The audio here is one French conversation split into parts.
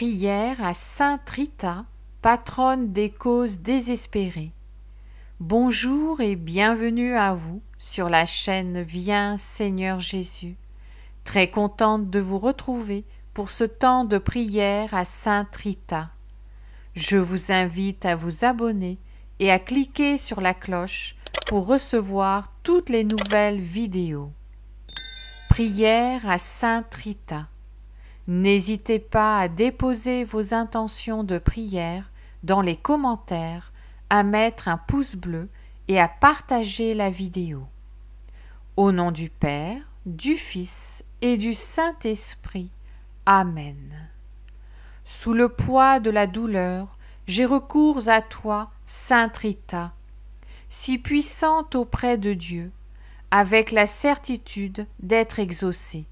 prière à sainte Rita, patronne des causes désespérées. Bonjour et bienvenue à vous sur la chaîne Viens Seigneur Jésus. Très contente de vous retrouver pour ce temps de prière à sainte Rita. Je vous invite à vous abonner et à cliquer sur la cloche pour recevoir toutes les nouvelles vidéos. Prière à sainte Rita. N'hésitez pas à déposer vos intentions de prière dans les commentaires, à mettre un pouce bleu et à partager la vidéo. Au nom du Père, du Fils et du Saint-Esprit. Amen. Sous le poids de la douleur, j'ai recours à toi, Sainte Rita, si puissante auprès de Dieu, avec la certitude d'être exaucée.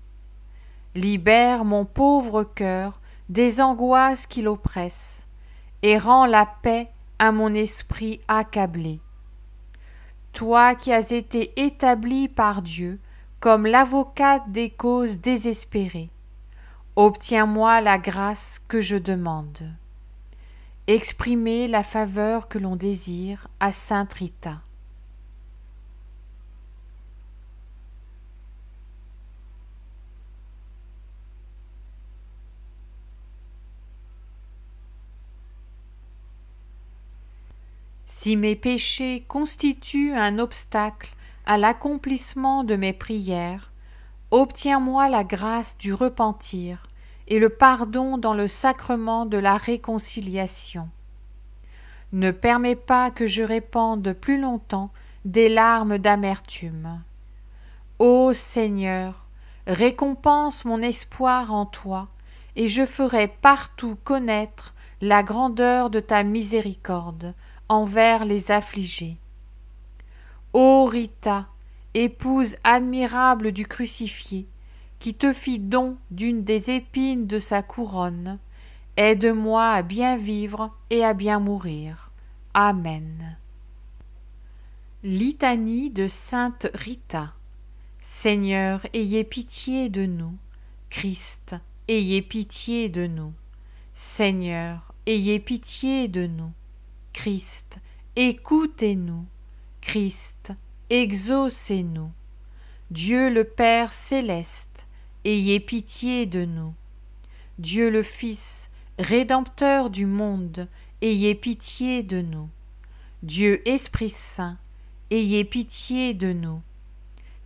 Libère mon pauvre cœur des angoisses qui l'oppressent, et rends la paix à mon esprit accablé. Toi qui as été établi par Dieu comme l'avocate des causes désespérées, obtiens-moi la grâce que je demande. Exprimez la faveur que l'on désire à Sainte Rita. si mes péchés constituent un obstacle à l'accomplissement de mes prières, obtiens-moi la grâce du repentir et le pardon dans le sacrement de la réconciliation. Ne permets pas que je répande plus longtemps des larmes d'amertume. Ô Seigneur, récompense mon espoir en toi, et je ferai partout connaître la grandeur de ta miséricorde, envers les affligés. Ô Rita, épouse admirable du crucifié, qui te fit don d'une des épines de sa couronne, aide-moi à bien vivre et à bien mourir. Amen. Litanie de Sainte Rita. Seigneur, ayez pitié de nous. Christ, ayez pitié de nous. Seigneur, ayez pitié de nous. Christ, écoutez-nous. Christ, exaucez-nous. Dieu le Père céleste, ayez pitié de nous. Dieu le Fils, Rédempteur du monde, ayez pitié de nous. Dieu Esprit Saint, ayez pitié de nous.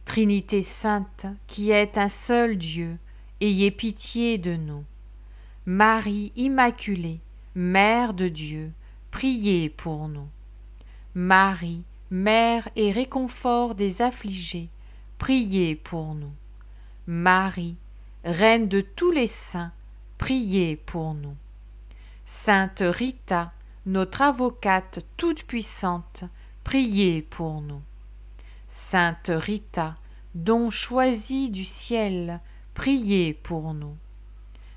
Trinité sainte, qui est un seul Dieu, ayez pitié de nous. Marie Immaculée, Mère de Dieu, priez pour nous. Marie, Mère et réconfort des affligés, priez pour nous. Marie, Reine de tous les saints, priez pour nous. Sainte Rita, notre avocate toute puissante, priez pour nous. Sainte Rita, don choisi du ciel, priez pour nous.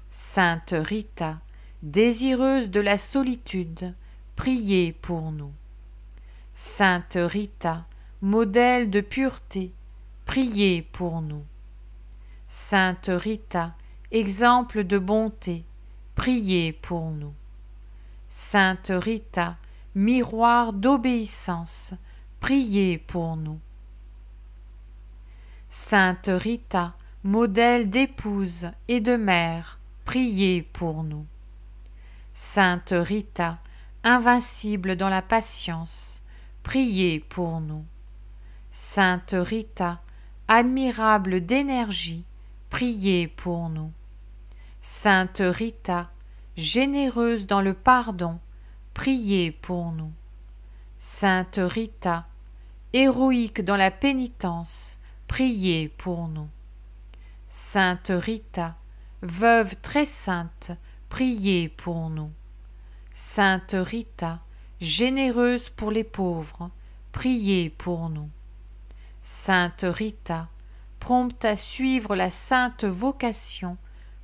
Sainte Rita, désireuse de la solitude, priez pour nous. Sainte Rita, modèle de pureté, priez pour nous. Sainte Rita, exemple de bonté, priez pour nous. Sainte Rita, miroir d'obéissance, priez pour nous. Sainte Rita, modèle d'épouse et de mère, priez pour nous. Sainte Rita, invincible dans la patience, priez pour nous. Sainte Rita, admirable d'énergie, priez pour nous. Sainte Rita, généreuse dans le pardon, priez pour nous. Sainte Rita, héroïque dans la pénitence, priez pour nous. Sainte Rita, veuve très sainte, priez pour nous. Sainte Rita, généreuse pour les pauvres, priez pour nous. Sainte Rita, prompte à suivre la sainte vocation,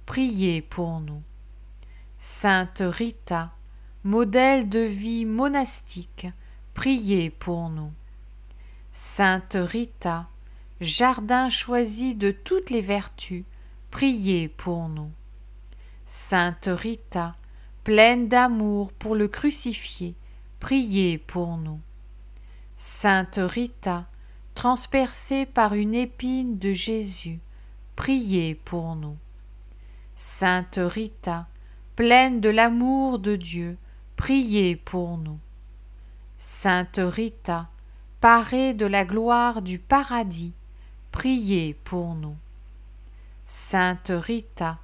priez pour nous. Sainte Rita, modèle de vie monastique, priez pour nous. Sainte Rita, jardin choisi de toutes les vertus, priez pour nous. Sainte Rita, pleine d'amour pour le crucifier, priez pour nous. Sainte Rita, transpercée par une épine de Jésus, priez pour nous. Sainte Rita, pleine de l'amour de Dieu, priez pour nous. Sainte Rita, parée de la gloire du paradis, priez pour nous. Sainte Rita,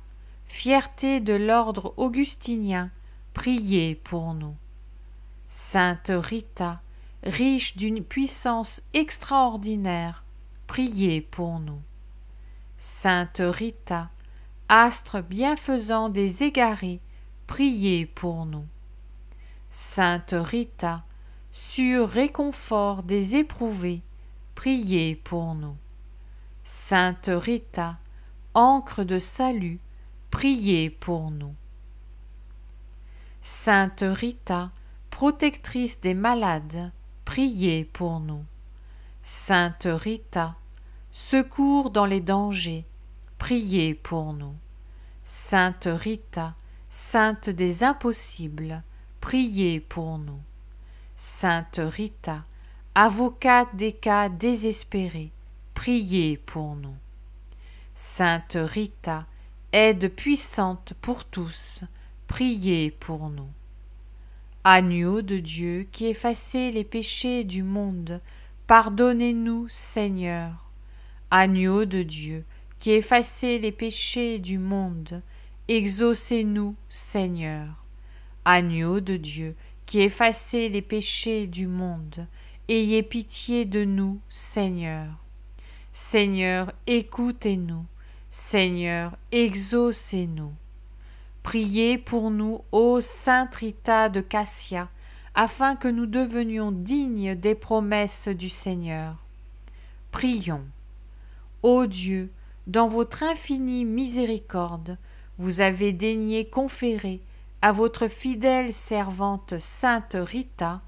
fierté de l'ordre augustinien, priez pour nous. Sainte Rita, riche d'une puissance extraordinaire, priez pour nous. Sainte Rita, astre bienfaisant des égarés, priez pour nous. Sainte Rita, sûr réconfort des éprouvés, priez pour nous. Sainte Rita, ancre de salut, priez pour nous. Sainte Rita, protectrice des malades, priez pour nous. Sainte Rita, secours dans les dangers, priez pour nous. Sainte Rita, sainte des impossibles, priez pour nous. Sainte Rita, avocate des cas désespérés, priez pour nous. Sainte Rita, aide puissante pour tous, priez pour nous. Agneau de Dieu qui effacez les péchés du monde, pardonnez-nous Seigneur. Agneau de Dieu qui effacez les péchés du monde, exaucez-nous Seigneur. Agneau de Dieu qui effacez les péchés du monde, ayez pitié de nous Seigneur. Seigneur, écoutez-nous. Seigneur, exaucez-nous. Priez pour nous, ô Sainte Rita de Cassia, afin que nous devenions dignes des promesses du Seigneur. Prions. Ô Dieu, dans votre infinie miséricorde, vous avez daigné conférer à votre fidèle servante sainte Rita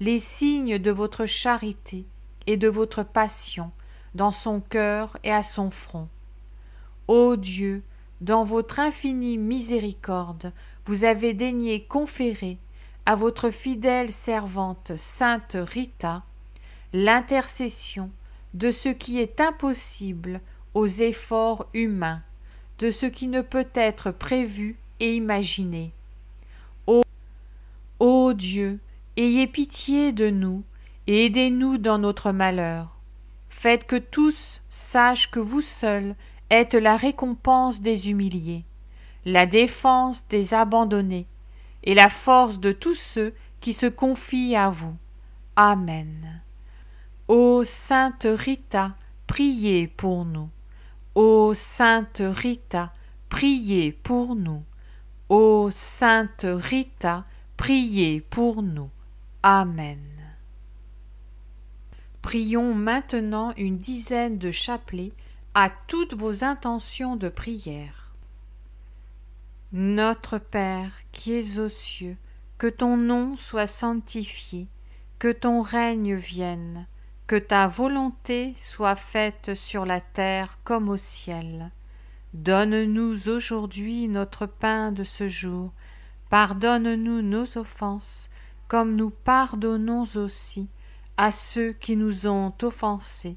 les signes de votre charité et de votre passion dans son cœur et à son front Ô Dieu, dans votre infinie miséricorde, vous avez daigné conférer à votre fidèle servante sainte Rita l'intercession de ce qui est impossible aux efforts humains, de ce qui ne peut être prévu et imaginé. Ô, Dieu, ayez pitié de nous et aidez-nous dans notre malheur. Faites que tous sachent que vous seul la récompense des humiliés, la défense des abandonnés, et la force de tous ceux qui se confient à vous. Amen. Ô sainte Rita, priez pour nous. Ô sainte Rita, priez pour nous. Ô sainte Rita, priez pour nous. Amen. Prions maintenant une dizaine de chapelets à toutes vos intentions de prière. Notre Père qui es aux cieux, que ton nom soit sanctifié, que ton règne vienne, que ta volonté soit faite sur la terre comme au ciel. Donne-nous aujourd'hui notre pain de ce jour. Pardonne-nous nos offenses, comme nous pardonnons aussi à ceux qui nous ont offensés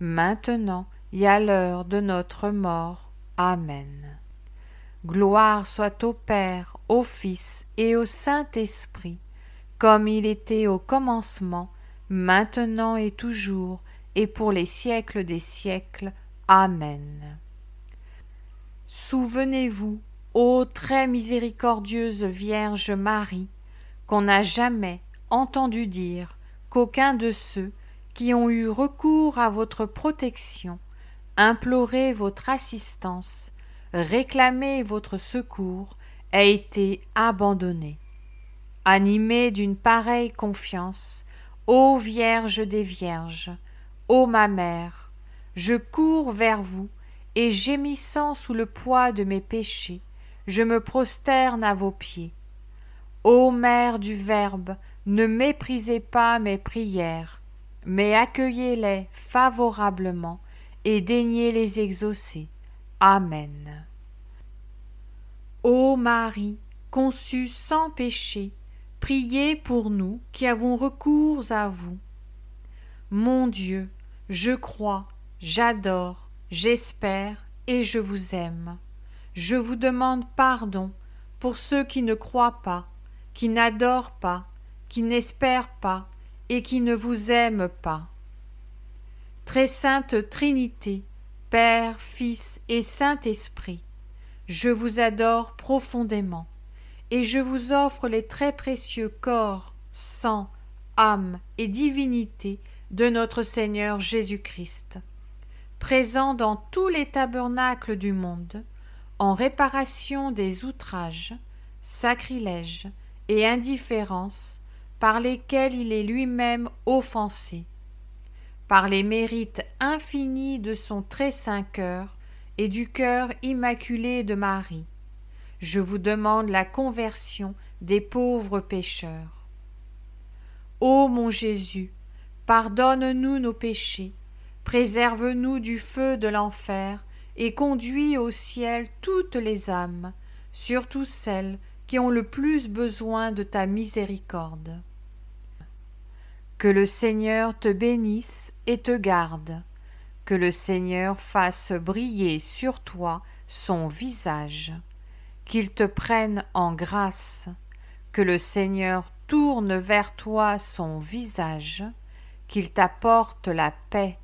maintenant et à l'heure de notre mort. Amen. Gloire soit au Père, au Fils et au Saint-Esprit, comme il était au commencement, maintenant et toujours, et pour les siècles des siècles. Amen. Souvenez-vous, ô très miséricordieuse Vierge Marie, qu'on n'a jamais entendu dire qu'aucun de ceux qui ont eu recours à votre protection, imploré votre assistance, réclamé votre secours, a été abandonné. Animé d'une pareille confiance, Ô Vierge des Vierges, ô ma mère, je cours vers vous, et gémissant sous le poids de mes péchés, je me prosterne à vos pieds. Ô Mère du Verbe, ne méprisez pas mes prières, mais accueillez-les favorablement et daignez les exaucer. Amen. Ô Marie, conçue sans péché, priez pour nous qui avons recours à vous. Mon Dieu, je crois, j'adore, j'espère et je vous aime. Je vous demande pardon pour ceux qui ne croient pas, qui n'adorent pas, qui n'espèrent pas, et qui ne vous aime pas. Très sainte Trinité, Père, Fils et Saint-Esprit, je vous adore profondément, et je vous offre les très précieux corps, sang, âme et divinité de notre Seigneur Jésus-Christ, présent dans tous les tabernacles du monde, en réparation des outrages, sacrilèges et indifférences par lesquels il est lui-même offensé, par les mérites infinis de son très saint cœur et du cœur immaculé de Marie. Je vous demande la conversion des pauvres pécheurs. Ô mon Jésus, pardonne-nous nos péchés, préserve-nous du feu de l'enfer et conduis au ciel toutes les âmes, surtout celles qui ont le plus besoin de ta miséricorde. Que le Seigneur te bénisse et te garde. Que le Seigneur fasse briller sur toi son visage. Qu'il te prenne en grâce. Que le Seigneur tourne vers toi son visage. Qu'il t'apporte la paix.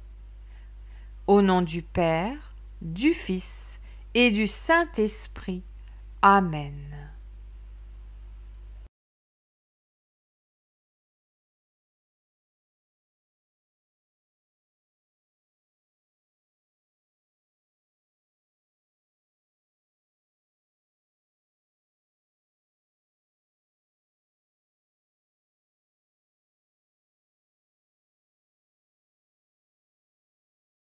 Au nom du Père, du Fils et du Saint-Esprit. Amen.